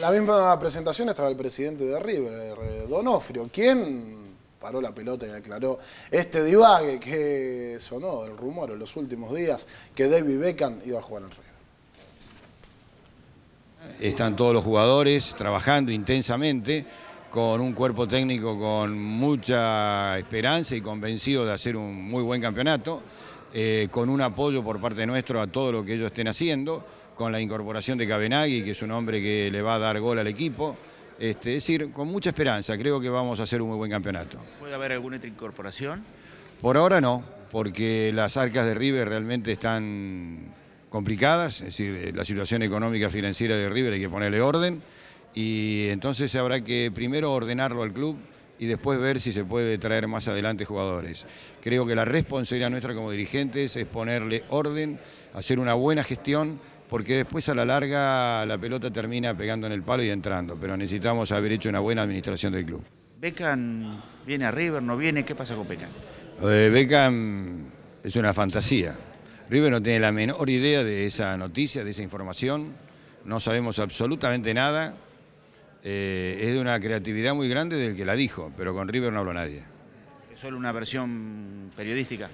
la misma presentación estaba el presidente de River, eh, Donofrio, quien paró la pelota y aclaró este divague que sonó el rumor en los últimos días que David Beckham iba a jugar en River. Están todos los jugadores trabajando intensamente con un cuerpo técnico con mucha esperanza y convencido de hacer un muy buen campeonato. Eh, con un apoyo por parte nuestro a todo lo que ellos estén haciendo, con la incorporación de Cabenagui, que es un hombre que le va a dar gol al equipo. Este, es decir, con mucha esperanza, creo que vamos a hacer un muy buen campeonato. ¿Puede haber alguna incorporación? Por ahora no, porque las arcas de River realmente están complicadas, es decir, eh, la situación económica financiera de River hay que ponerle orden y entonces habrá que primero ordenarlo al club y después ver si se puede traer más adelante jugadores. Creo que la responsabilidad nuestra como dirigentes es ponerle orden, hacer una buena gestión, porque después a la larga la pelota termina pegando en el palo y entrando, pero necesitamos haber hecho una buena administración del club. ¿Becan viene a River, no viene? ¿Qué pasa con Beckham? Beckham es una fantasía. River no tiene la menor idea de esa noticia, de esa información. No sabemos absolutamente nada eh, es de una creatividad muy grande del que la dijo, pero con River no habló nadie. ¿Es solo una versión periodística?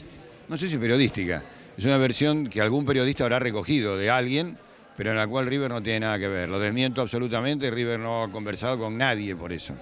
No sé si periodística, es una versión que algún periodista habrá recogido de alguien, pero en la cual River no tiene nada que ver. Lo desmiento absolutamente, River no ha conversado con nadie por eso.